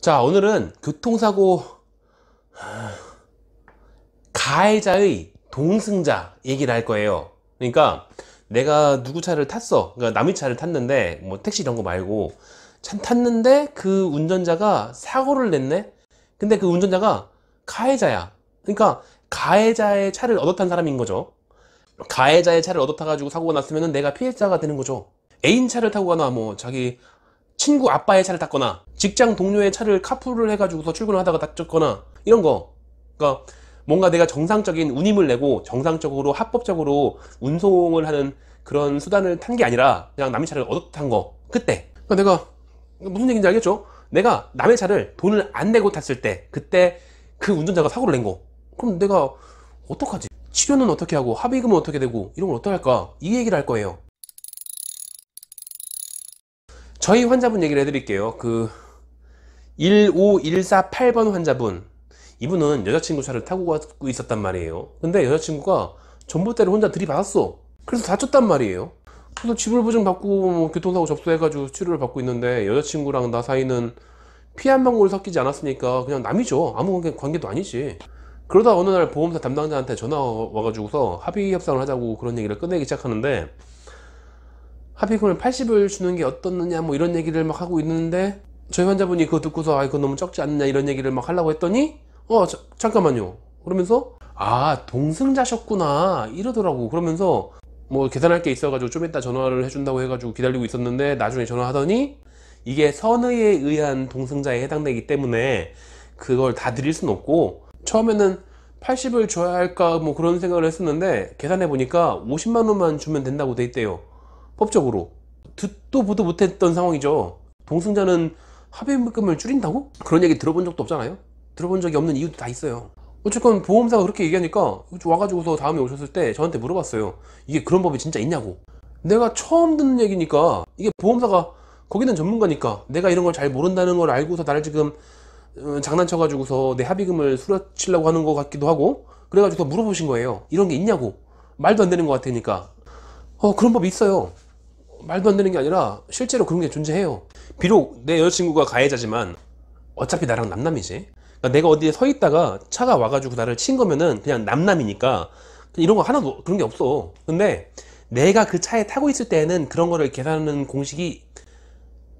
자 오늘은 교통사고 가해자의 동승자 얘기를 할 거예요 그러니까 내가 누구 차를 탔어 그러니까 남의 차를 탔는데 뭐 택시 이런 거 말고 차 탔는데 그 운전자가 사고를 냈네 근데 그 운전자가 가해자야 그러니까 가해자의 차를 얻어탄 사람인 거죠 가해자의 차를 얻어타 가지고 사고가 났으면 내가 피해자가 되는 거죠 애인 차를 타고 가나 뭐 자기 친구 아빠의 차를 탔거나 직장 동료의 차를 카풀을 해가지고서 출근하다가 을 다쳤거나 이런 거 그러니까 뭔가 내가 정상적인 운임을 내고 정상적으로 합법적으로 운송을 하는 그런 수단을 탄 게 아니라 그냥 남의 차를 얻어 탄 거 그때 그러니까 내가 무슨 얘기인지 알겠죠? 내가 남의 차를 돈을 안 내고 탔을 때 그때 그 운전자가 사고를 낸 거 그럼 내가 어떡하지? 치료는 어떻게 하고 합의금은 어떻게 되고 이런 걸 어떻게 할까? 이 얘기를 할 거예요 저희 환자분 얘기를 해드릴게요. 그 15148번 환자분 이분은 여자친구 차를 타고 가고 있었단 말이에요. 근데 여자친구가 전봇대를 혼자 들이받았어. 그래서 다쳤단 말이에요. 그래서 지불보증 받고 뭐 교통사고 접수해가지고 치료를 받고 있는데 여자친구랑 나 사이는 피 한 방울 섞이지 않았으니까 그냥 남이죠. 아무 관계, 도 아니지. 그러다 어느 날 보험사 담당자한테 전화 와가지고서 합의 협상을 하자고 그런 얘기를 끝내기 시작하는데 합의금을 80을 주는 게 어떻느냐 뭐 이런 얘기를 막 하고 있는데 저희 환자분이 그거 듣고서 아 이거 너무 적지 않느냐 이런 얘기를 막 하려고 했더니 어 자, 잠깐만요 그러면서 아 동승자셨구나 이러더라고 그러면서 뭐 계산할 게 있어가지고 좀 이따 전화를 해준다고 해가지고 기다리고 있었는데 나중에 전화하더니 이게 선의에 의한 동승자에 해당되기 때문에 그걸 다 드릴 순 없고 처음에는 80을 줘야 할까 뭐 그런 생각을 했었는데 계산해 보니까 50만 원만 주면 된다고 돼 있대요 법적으로 듣도 보도 못했던 상황이죠 동승자는 합의금을 줄인다고? 그런 얘기 들어본 적도 없잖아요 들어본 적이 없는 이유도 다 있어요 어쨌건 보험사가 그렇게 얘기하니까 와가지고서 다음에 오셨을 때 저한테 물어봤어요 이게 그런 법이 진짜 있냐고 내가 처음 듣는 얘기니까 이게 보험사가 거기는 전문가니까 내가 이런 걸 잘 모른다는 걸 알고서 나를 지금 어, 장난쳐가지고서 내 합의금을 수려치려고 하는 것 같기도 하고 그래가지고 물어보신 거예요 이런 게 있냐고 말도 안 되는 것 같으니까 어 그런 법이 있어요 말도 안 되는 게 아니라 실제로 그런 게 존재해요 비록 내 여자친구가 가해자지만 어차피 나랑 남남이지 그러니까 내가 어디에 서 있다가 차가 와가지고 나를 친 거면은 그냥 남남이니까 이런 거 하나도 그런 게 없어 근데 내가 그 차에 타고 있을 때는 그런 거를 계산하는 공식이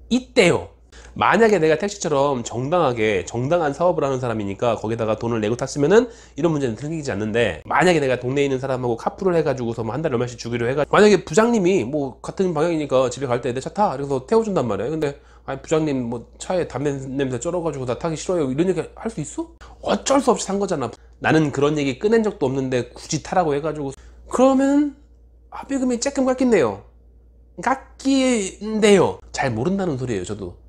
있대요 만약에 내가 택시처럼 정당하게 정당한 사업을 하는 사람이니까 거기다가 돈을 내고 탔으면은 이런 문제는 생기지 않는데 만약에 내가 동네에 있는 사람하고 카풀을 해가지고서 뭐한 달에 얼마씩 주기로 해가지고 만약에 부장님이 뭐 같은 방향이니까 집에 갈 때 내 차 타 그래서 태워준단 말이야 근데 아니 부장님 뭐 차에 담배 냄새 쩔어가지고 다 타기 싫어요 이런 얘기 할 수 있어? 어쩔 수 없이 산 거잖아 나는 그런 얘기 꺼낸 적도 없는데 굳이 타라고 해가지고 그러면 합의금이 조금 깎인대요 깎인데요 잘 모른다는 소리예요 저도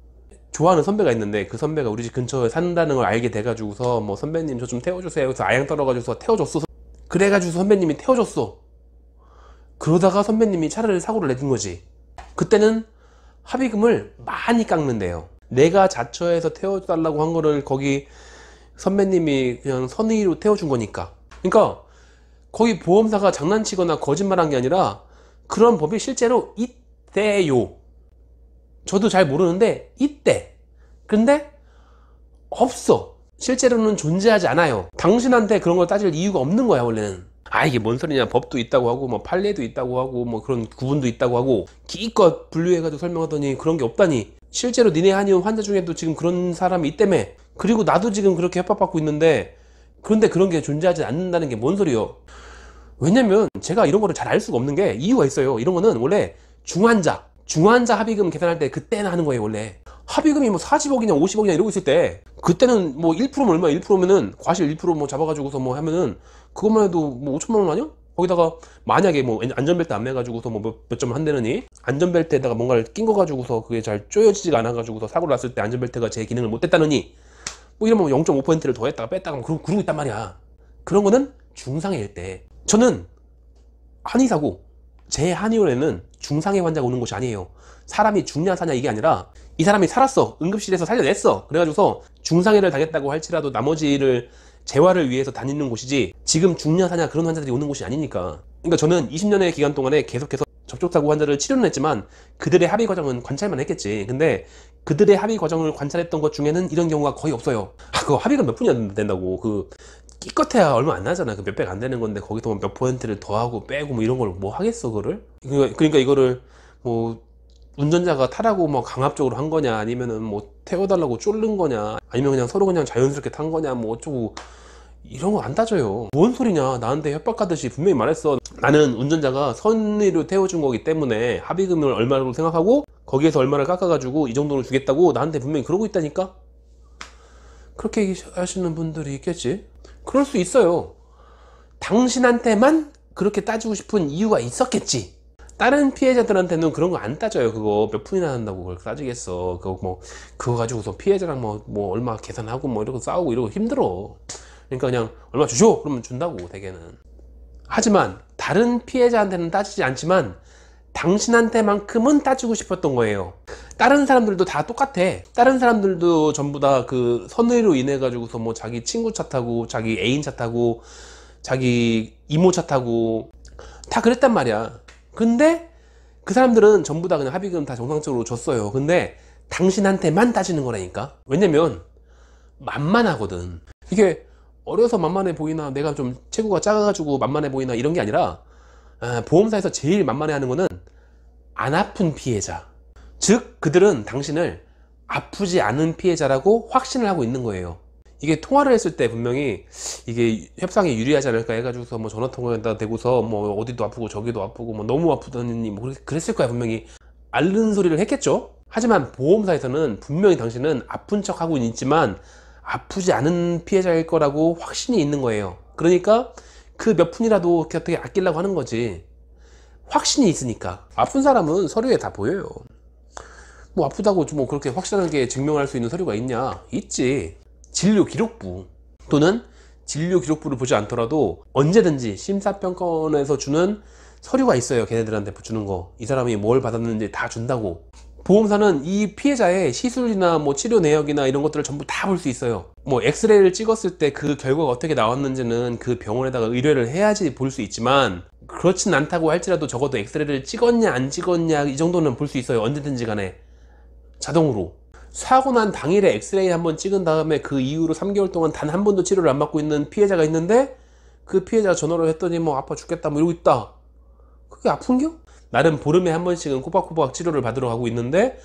좋아하는 선배가 있는데 그 선배가 우리 집 근처에 산다는 걸 알게 돼가지고서 뭐 선배님 저 좀 태워주세요 그래서 아양 떨어가지고서 태워줬어 그래가지고 선배님이 태워줬어 그러다가 선배님이 차를 사고를 내준 거지 그때는 합의금을 많이 깎는데요 내가 자처해서 태워달라고 한 거를 거기 선배님이 그냥 선의로 태워준 거니까 그러니까 거기 보험사가 장난치거나 거짓말한 게 아니라 그런 법이 실제로 있대요 저도 잘 모르는데 이때 근데 없어 실제로는 존재하지 않아요 당신한테 그런 걸 따질 이유가 없는 거야 원래는 아 이게 뭔 소리냐 법도 있다고 하고 뭐 판례도 있다고 하고 뭐 그런 구분도 있다고 하고 기껏 분류해가지고 설명하더니 그런 게 없다니 실제로 니네 한의원 환자 중에도 지금 그런 사람이 있다매 그리고 나도 지금 그렇게 협박받고 있는데 그런데 그런 게 존재하지 않는다는 게 뭔 소리요 왜냐면 제가 이런 거를 잘 알 수가 없는 게 이유가 있어요 이런 거는 원래 중환자 중환자 합의금 계산할 때 그때는 하는 거예요 원래 합의금이 뭐 40억이냐 50억이냐 이러고 있을 때 그때는 뭐 1%면 얼마 1%면은 과실 1%뭐 잡아가지고서 뭐 하면은 그것만 해도 뭐 5천만 원 아니야? 거기다가 만약에 뭐 안전벨트 안 매가지고서 뭐 몇 점한대느니 안전벨트에다가 뭔가를 낀 거 가지고서 그게 잘쪼여지지가 않아가지고서 사고를 났을 때 안전벨트가 제 기능을 못했다느니 뭐 이러면 0.5%를 더했다가 뺐다가 뭐 그러고, 그러 있단 말이야 그런 거는 중상일때 저는 한의사고 제 한의원에는 중상의 환자가 오는 곳이 아니에요. 사람이 죽냐 사냐 이게 아니라 이 사람이 살았어. 응급실에서 살려냈어. 그래가지고서 중상해를 당했다고 할지라도 나머지를 재활을 위해서 다니는 곳이지 지금 죽냐 사냐 그런 환자들이 오는 곳이 아니니까 그러니까 저는 20년의 기간 동안에 계속해서 접촉사고 환자를 치료는 했지만 그들의 합의 과정은 관찰만 했겠지 근데 그들의 합의 과정을 관찰했던 것 중에는 이런 경우가 거의 없어요 아 그거 합의가 몇 분이 안 된다고 그 끼껏해야 얼마 안 나잖아. 그 몇 백 안 되는 건데 거기서 뭐 몇 퍼센트를 더하고 빼고 뭐 이런 걸 뭐 하겠어 그를? 거 그러니까, 그러니까 이거를 뭐 운전자가 타라고 뭐 강압적으로 한 거냐 아니면은 뭐 태워달라고 쫄른 거냐 아니면 그냥 서로 그냥 자연스럽게 탄 거냐 뭐 어쩌고 이런 거 안 따져요 뭔 소리냐 나한테 협박하듯이 분명히 말했어 나는 운전자가 선의로 태워준 거기 때문에 합의금을 얼마로 생각하고 거기에서 얼마를 깎아가지고 이 정도로 주겠다고 나한테 분명히 그러고 있다니까 그렇게 하시는 분들이 있겠지 그럴 수 있어요 당신한테만 그렇게 따지고 싶은 이유가 있었겠지 다른 피해자들한테는 그런 거 안 따져요 그거 몇 푼이나 한다고 그걸 따지겠어 그거 뭐 그거 가지고서 피해자랑 뭐, 뭐 얼마 계산하고 뭐 이러고 싸우고 이러고 힘들어 그러니까 그냥 얼마 주죠 그러면 준다고 대개는 하지만 다른 피해자한테는 따지지 않지만 당신한테만큼은 따지고 싶었던 거예요 다른 사람들도 다 똑같아 다른 사람들도 전부 다 그 선의로 인해 가지고서 뭐 자기 친구 차 타고 자기 애인 차 타고 자기 이모 차 타고 다 그랬단 말이야 근데 그 사람들은 전부 다 그냥 합의금 다 정상적으로 줬어요 근데 당신한테만 따지는 거라니까 왜냐면 만만하거든 이게 어려서 만만해 보이나 내가 좀 체구가 작아가지고 만만해 보이나 이런 게 아니라 아, 보험사에서 제일 만만해하는 것은 안 아픈 피해자 즉 그들은 당신을 아프지 않은 피해자라고 확신을 하고 있는 거예요 이게 통화를 했을 때 분명히 이게 협상에 유리하지 않을까 해가지고서 뭐 전화 통화에다 대고서 뭐 어디도 아프고 저기도 아프고 뭐 너무 아프다니뭐 그랬을 거야 분명히 앓는 소리를 했겠죠 하지만 보험사에서는 분명히 당신은 아픈 척 하고 있지만 아프지 않은 피해자일 거라고 확신이 있는 거예요 그러니까 그몇 푼이라도 어떻게 아끼려고 하는 거지 확신이 있으니까 아픈 사람은 서류에 다 보여요 뭐 아프다고 뭐 그렇게 확실하게 증명할 수 있는 서류가 있냐 있지 진료 기록부 또는 진료 기록부를 보지 않더라도 언제든지 심사평가원에서 주는 서류가 있어요 걔네들한테 주는 거이 사람이 뭘 받았는지 다 준다고 보험사는 이 피해자의 시술이나 뭐 치료 내역이나 이런 것들을 전부 다 볼 수 있어요 뭐 엑스레이를 찍었을 때 그 결과가 어떻게 나왔는지는 그 병원에다가 의뢰를 해야지 볼 수 있지만 그렇진 않다고 할지라도 적어도 엑스레이를 찍었냐 안 찍었냐 이 정도는 볼 수 있어요 언제든지 간에 자동으로 사고 난 당일에 엑스레이 한번 찍은 다음에 그 이후로 3개월 동안 단 한 번도 치료를 안 받고 있는 피해자가 있는데 그 피해자가 전화로 했더니 뭐 아파 죽겠다 뭐 이러고 있다 그게 아픈겨? 나름 보름에 한 번씩은 꼬박꼬박 치료를 받으러 가고 있는데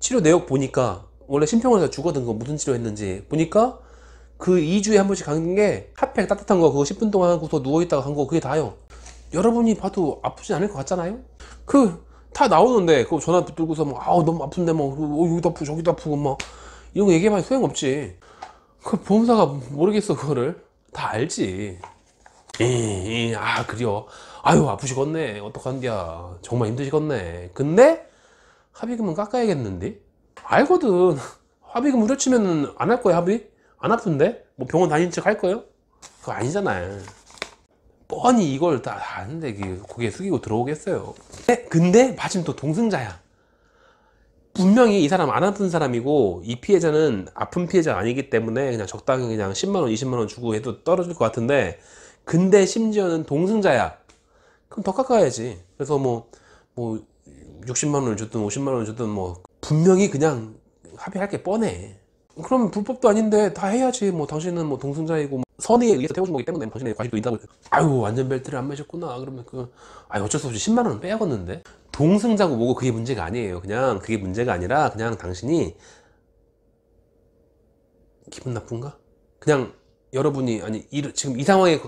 치료 내역 보니까 원래 심평원에서 주거든 거 무슨 치료 했는지 보니까 그 2주에 한 번씩 간는게 핫팩 따뜻한 거 그거 10분 동안 하고서 누워있다가 간 거 그게 다요 여러분이 봐도 아프진 않을 것 같잖아요 그 다 나오는데 그 전화 들고서 막 뭐 아우 너무 아픈데 뭐 어, 어 여기도 아프 저기도 아프고 막 뭐 이런 거 얘기해봐야 소용없지 그 보험사가 모르겠어 그거를 다 알지 이, 이, 아 그려 아유 아프시겠네 어떡한디야 정말 힘드시겠네 근데 합의금은 깎아야겠는데 알거든 합의금 후려치면 안 할 거야 합의 안 아픈데 뭐 병원 다닌 척 할 거예요 그거 아니잖아요 뻔히 이걸 다 아는데 고개 숙이고 들어오겠어요 근데, 네, 근데 마침 또 동승자야 분명히 이 사람 안 아픈 사람이고 이 피해자는 아픈 피해자 아니기 때문에 그냥 적당히 그냥 10만원 20만원 주고 해도 떨어질 것 같은데 근데 심지어는 동승자야 그럼 더 깎아야지. 그래서 뭐, 뭐, 60만원을 줬든 50만원을 줬든 뭐, 분명히 그냥 합의할 게 뻔해. 그럼 불법도 아닌데 다 해야지. 뭐, 당신은 뭐, 동승자이고, 뭐 선의에 의해서 태워준 거기 때문에 뭐 당신의 과실도 있다고. 아유, 완전벨트를안 매셨구나. 그러면 그, 아 어쩔 수 없이 10만원은 빼야겠는데? 동승자고 뭐고 그게 문제가 아니에요. 그냥 그게 문제가 아니라 그냥 당신이 기분 나쁜가? 그냥 여러분이 아니 일, 지금 이 상황에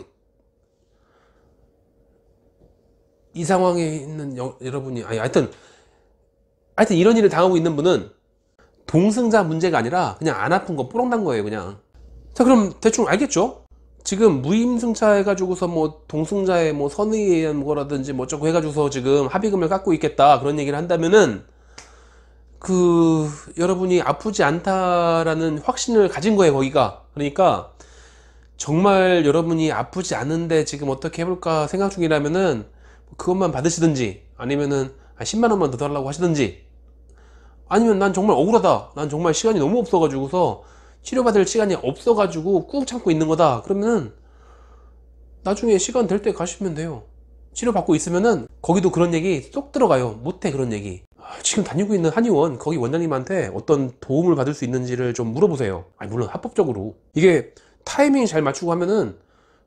이 상황에 있는 여, 러분이 아니 하여튼 하여튼 이런 일을 당하고 있는 분은 동승자 문제가 아니라 그냥 안 아픈 거 뿌렁난 거예요 그냥 자 그럼 대충 알겠죠 지금 무임승차 해가지고서 뭐 동승자의 뭐 선의에 의한 거라든지 뭐 어쩌고 해가지고서 지금 합의금을 깎고 있겠다 그런 얘기를 한다면은 그 여러분이 아프지 않다라는 확신을 가진 거예요 거기가 그러니까 정말 여러분이 아프지 않은데 지금 어떻게 해볼까 생각 중이라면은 그것만 받으시든지 아니면은 10만 원만 더 달라고 하시든지 아니면 난 정말 억울하다 난 정말 시간이 너무 없어가지고서 치료받을 시간이 없어가지고 꾹 참고 있는 거다 그러면은 나중에 시간 될 때 가시면 돼요 치료받고 있으면은 거기도 그런 얘기 쏙 들어가요 못해 그런 얘기 아, 지금 다니고 있는 한의원 거기 원장님한테 어떤 도움을 받을 수 있는지를 좀 물어보세요 아니 물론 합법적으로 이게 타이밍 잘 맞추고 하면은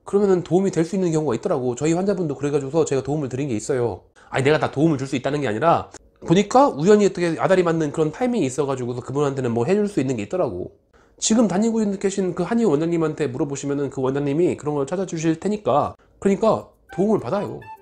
그러면 도움이 될 수 있는 경우가 있더라고 저희 환자분도 그래가지고서 제가 도움을 드린 게 있어요 아니 내가 다 도움을 줄 수 있다는 게 아니라 보니까 우연히 어떻게 아다리 맞는 그런 타이밍이 있어가지고서 그분한테는 뭐 해줄 수 있는 게 있더라고 지금 다니고 계신 그 한의원 원장님한테 물어보시면그 원장님이 그런 걸 찾아주실 테니까 그러니까 도움을 받아요